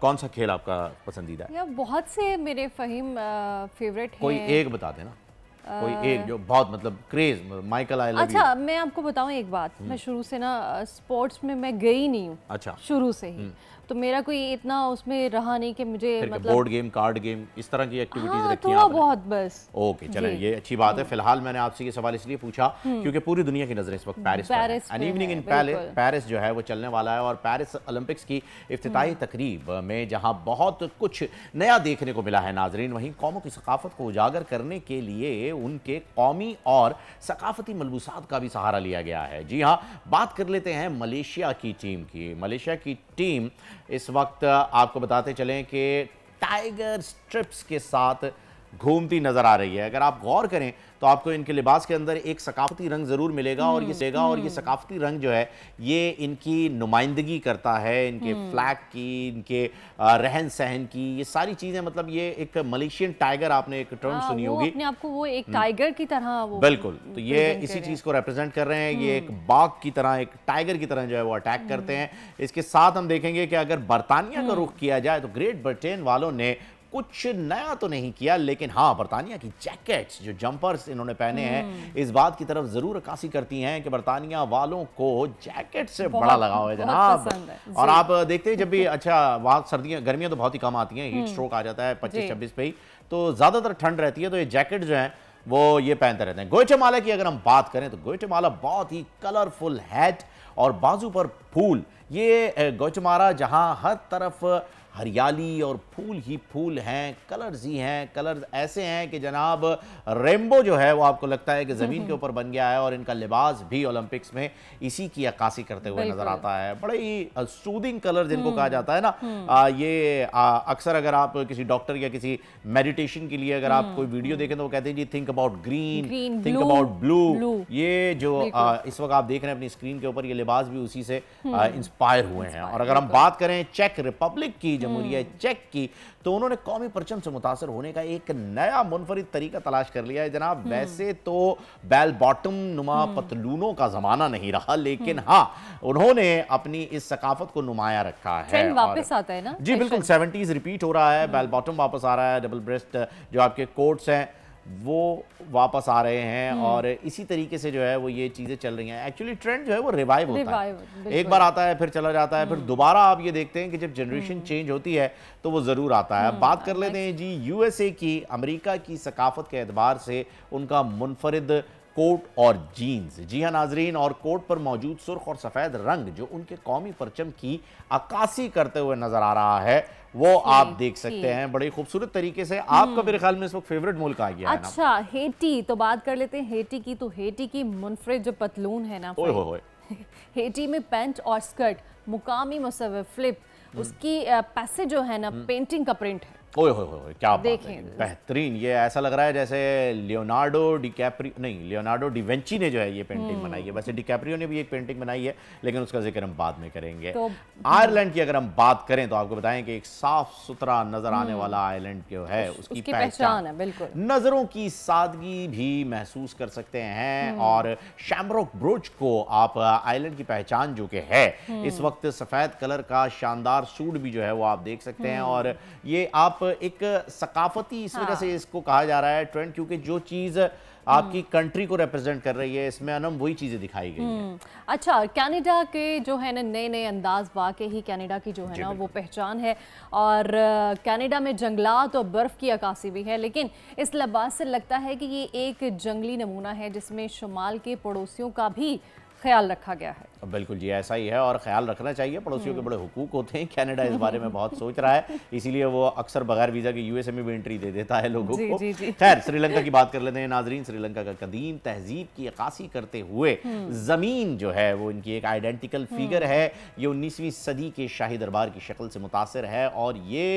कौन सा खेल आपका पसंदीदा है या बहुत से मेरे फहीम फेवरेट हैं कोई एक बता देना कोई एक जो बहुत मतलब क्रेज माइकल आई अच्छा you. मैं आपको बताऊं एक बात हम्म। मैं शुरू से ना स्पोर्ट्स में मैं गई नहीं हूँ अच्छा शुरू से ही हम्म। तो मेरा कोई इतना उसमें रहा नहीं कि मुझे मतलब बोर्ड गेम कार्ड गेम इस तरह की एक्टिविटीज हाँ, रखी आपने बहुत बस ओके चलें ये अच्छी बात है तो फिलहाल मैंने आपसे ये सवाल इसलिए पूछा हम्म। क्योंकि पूरी दुनिया की नजर इस वक्त Paris and evening in Paris जो है वो चलने वाला है और पेरिस ओलंपिक्स की इफ्ताही तकरीब में जहाँ बहुत कुछ नया देखने को मिला है नाजरीन वहीं कौमों की सकाफत को उजागर करने के लिए उनके कौमी और सकाफती मलबूसात का भी सहारा लिया गया है जी हाँ बात कर लेते हैं मलेशिया की टीम की मलेशिया की टीम इस वक्त आपको बताते चलें कि टाइगर स्ट्रिप्स के साथ घूमती नजर आ रही है अगर आप गौर करें तो आपको इनके लिबास के अंदर एक सकाफती रंग ज़रूर मिलेगा और ये हम्म, सेगा और ये हम्म। सकाफती रंग जो है ये इनकी नुमाइंदगी करता है इनके हम्म। फ्लैग की इनके रहन सहन की ये सारी चीज़ें मतलब ये एक मलेशियन टाइगर आपने एक टर्म हाँ, सुनी होगी आपको वो एक टाइगर की तरह वो बिल्कुल तो ये इसी चीज़ को रिप्रेजेंट कर रहे हैं ये एक बाघ की तरह एक टाइगर की तरह जो है वो अटैक करते हैं इसके साथ हम देखेंगे कि अगर बरतानिया का रुख किया जाए तो ग्रेट ब्रिटेन वालों ने कुछ नया तो नहीं किया लेकिन हाँ बरतानिया की जैकेट्स जो जंपर्स इन्होंने पहने हैं हम्म। इस बात की तरफ ज़रूर अक्सी करती हैं कि बरतानिया वालों को जैकेट से बड़ा लगाव है जनाब और आप देखते हैं जब भी अच्छा वहाँ सर्दियाँ गर्मियाँ तो बहुत ही कम आती हैं हीट हम्म। स्ट्रोक आ जाता है पच्चीस छब्बीस पे ही तो ज़्यादातर ठंड रहती है तो ये जैकेट जो है वो ये पहनते रहते हैं गोयटेमाला की अगर हम बात करें तो गोयटेमाला बहुत ही कलरफुल हैट और बाजू पर फूल ये गोचमारा जहां हर तरफ हरियाली और फूल ही फूल हैं कलर्स ही हैं कलर्स ऐसे हैं कि जनाब रेम्बो जो है वो आपको लगता है कि ज़मीन के हम्म। ऊपर बन गया है और इनका लिबास भी ओलंपिक्स में इसी की अक्सी करते हुए नज़र आता है बड़े ही सूदिंग कलर जिनको कहा हम्म। जाता है ना आ, हम्म। ये अक्सर अगर आप किसी डॉक्टर या किसी मेडिटेशन के लिए अगर आप कोई वीडियो देखें तो वो कहते हैं जी think about green think about blue ये जो इस वक्त आप देख रहे हैं अपनी स्क्रीन के ऊपर ये लिबास भी उसी से इंस्पायर हुए हैं और अगर हम बात करें चेक रिपब्लिक की जमहूरिया हम्म। चेक की तो उन्होंने कौमी परचम से मुतासर होने का एक नया मुनफरद तरीका तलाश कर लिया है जनाब हम्म। वैसे तो बैल बॉटम नुमा हम्म। पतलूनों का ज़माना नहीं रहा लेकिन हाँ उन्होंने अपनी इस सकाफत को नुमाया रखा है वापस आता है ना जी बिल्कुल सेवेंटीज रिपीट हो रहा है बैल बॉटम वापस आ रहा है डबल ब्रेस्ट जो आपके कोर्ट्स हैं वो वापस आ रहे हैं हम्म। और इसी तरीके से जो है वो ये चीज़ें चल रही हैं एक्चुअली ट्रेंड जो है वो रिवाइव होता है एक बार आता है फिर चला जाता है फिर हम्म। दोबारा आप ये देखते हैं कि जब जनरेशन चेंज हम्म। होती है तो वो ज़रूर आता है बात कर लेते हैं जी यूएसए की अमेरिका की सकाफत के एतबार से उनका मुनफरद कोट और जीन्स जी हाँ नाजरीन और कोट पर मौजूद सुर्ख और सफ़ेद रंग जो उनके कौमी परचम की अक्सी करते हुए नज़र आ रहा है वो आप देख सकते हैं बड़े खूबसूरत तरीके से आपका hmm. मेरे ख्याल में इस वक्त फेवरेट मुल्क आ गया अच्छा हेटी तो बात कर लेते हैं हेटी की तो हेटी की मुनफरद जो पतलून है ना ओए ओए हेटी में पेंट और स्कर्ट मुकामी मुसवर फ्लिप hmm. उसकी पैसे जो है ना पेंटिंग hmm. का प्रिंट है ओए होए होए क्या देखें बेहतरीन ये ऐसा लग रहा है जैसे लियोनार्डो डिकैप्रियो नहीं लियोनार्डो डिवेंची ने जो है ये पेंटिंग हम्म। बनाई है वैसे डिकैप्रियो ने भी एक पेंटिंग बनाई है लेकिन उसका जिक्र हम बाद में करेंगे तो, आयरलैंड की अगर हम बात करें तो आपको बताएं कि एक साफ सुथरा नजर आने हम्म। वाला आयरलैंड जो है उसकी, उसकी पहचान है बिल्कुल नजरों की सादगी भी महसूस कर सकते हैं हम्म। और शैमरोक ब्रोच को आप आयरलैंड की पहचान जो कि है इस वक्त सफेद कलर का शानदार सूट भी जो है वो आप देख सकते हैं और ये आप आप एक सकाफती इस वजह से हाँ। इसको कहा जा रहा है ट्रेंड क्योंकि जो चीज़ आपकी हम्म। कंट्री को रिप्रेजेंट कर रही है इसमें अनम वही चीज़ें दिखाई गई हम्म। अच्छा कनाडा के जो है ना नए नए अंदाज वाकई ही कनाडा की जो है ना वो पहचान है और कनाडा में जंगलात और बर्फ़ की अकासी भी है लेकिन इस लबास से लगता है कि ये एक जंगली नमूना है जिसमें शुमाल के पड़ोसियों का भी ख्याल रखा गया है बिल्कुल जी ऐसा ही है और ख्याल रखना चाहिए पड़ोसियों के बड़े हुकूक होते हैं कनाडा इस बारे में बहुत सोच रहा है इसीलिए वो अक्सर बगैर वीज़ा के यूएसए में भी एंट्री दे देता है लोगों जी, को खैर श्रीलंका की बात कर लेते हैं नाजरीन श्रीलंका का कदीम तहजीब की अक्सी करते हुए हम्म। ज़मीन जो है वो इनकी एक आइडेंटिकल हम्म। फिगर है ये उन्नीसवीं सदी के शाही दरबार की शक्ल से मुतासर है और ये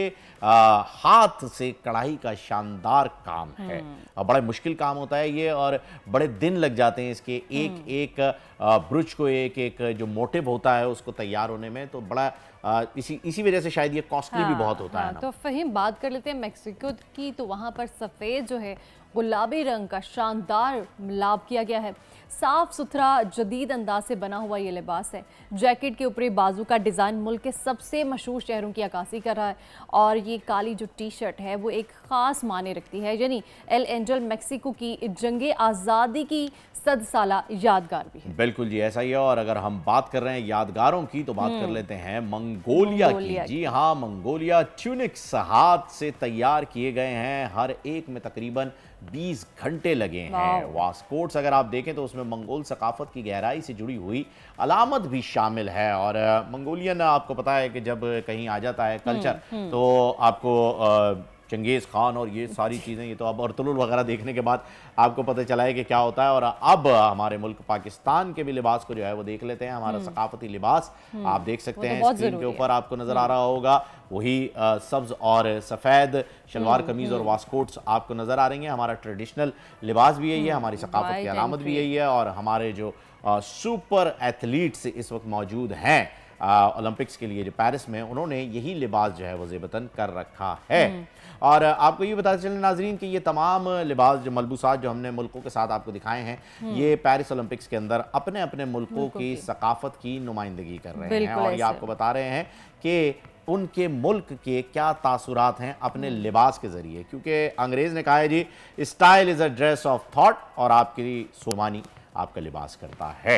हाथ से कढ़ाई का शानदार काम है हम्म। बड़ा मुश्किल काम होता है ये और बड़े दिन लग जाते हैं इसके एक एक ब्रुज को एक एक जो मोटिव होता है उसको तैयार होने में तो बड़ा इसी इसी वजह से शायद ये कॉस्टली हाँ, भी बहुत होता हाँ, है ना तो फहीम बात कर लेते हैं मेक्सिको की तो वहाँ पर सफ़ेद जो है गुलाबी रंग का शानदार मिलाप किया गया है साफ सुथरा जदीद अंदाज से बना हुआ ये लिबास है जैकेट के ऊपरी बाजू का डिज़ाइन मुल्क के सबसे मशहूर शहरों की अक्सी कर रहा है और ये काली जो टी शर्ट है वो एक ख़ास माने रखती है यानी एल एंजल मेक्सिको की जंग आज़ादी की सद साल यादगार भी है बिल्कुल जी ऐसा ही है और अगर हम बात कर रहे हैं यादगारों की तो बात कर हम्म। लेते हैं मंगोलिया, मंगोलिया की जी हाँ मंगोलिया ट्यूनिक्स हाथ से तैयार किए गए हैं हर एक में तकरीबन बीस घंटे लगे हैं वास्कोट्स अगर आप देखें तो उसमें मंगोल सकाफत की गहराई से जुड़ी हुई अलामत भी शामिल है और मंगोलियन आपको पता है कि जब कहीं आ जाता है हम्म, कल्चर हम्म। तो आपको चंगेज़ खान और ये सारी चीज़ें ये तो अब अरतुल वगैरह देखने के बाद आपको पता चला है कि क्या होता है और अब हमारे मुल्क पाकिस्तान के भी लिबास को जो है वो देख लेते हैं हमारा हम्म। सकाफती लिबास हम्म। आप देख सकते तो हैं स्क्रीन के ऊपर आपको नज़र आ हम्म। रहा होगा वही सब्ज और सफ़ेद शलवार कमीज़ और वास्कोट्स आपको नज़र आ रही हैं हमारा ट्रेडिशनल लिबास भी यही है हमारी सकाफत की अलामत भी यही है और हमारे जो सुपर एथलीट्स इस वक्त मौजूद हैं ओलंपिक्स के लिए जो पेरिस में उन्होंने यही लिबास जो है वो जेबतन कर रखा है हम्म। और आपको ये बताते चले नाजरीन कि ये तमाम लिबास जो मलबूसात जो हमने मुल्कों के साथ आपको दिखाए हैं हम्म। ये पेरिस ओलंपिक्स के अंदर अपने अपने मुल्कों की सकाफत की नुमाइंदगी कर रहे हैं और ये आपको बता रहे हैं कि उनके मुल्क के क्या तासुरात हैं अपने हम्म। लिबास के ज़रिए क्योंकि अंग्रेज़ ने कहा है जी style is a dress of thought और आपकी सोमानी आपका लिबास करता है